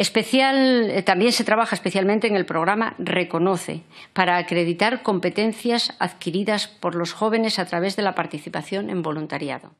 Especial, eh, también se trabaja especialmente en el programa Reconoce para acreditar competencias adquiridas por los jóvenes a través de la participación en voluntariado.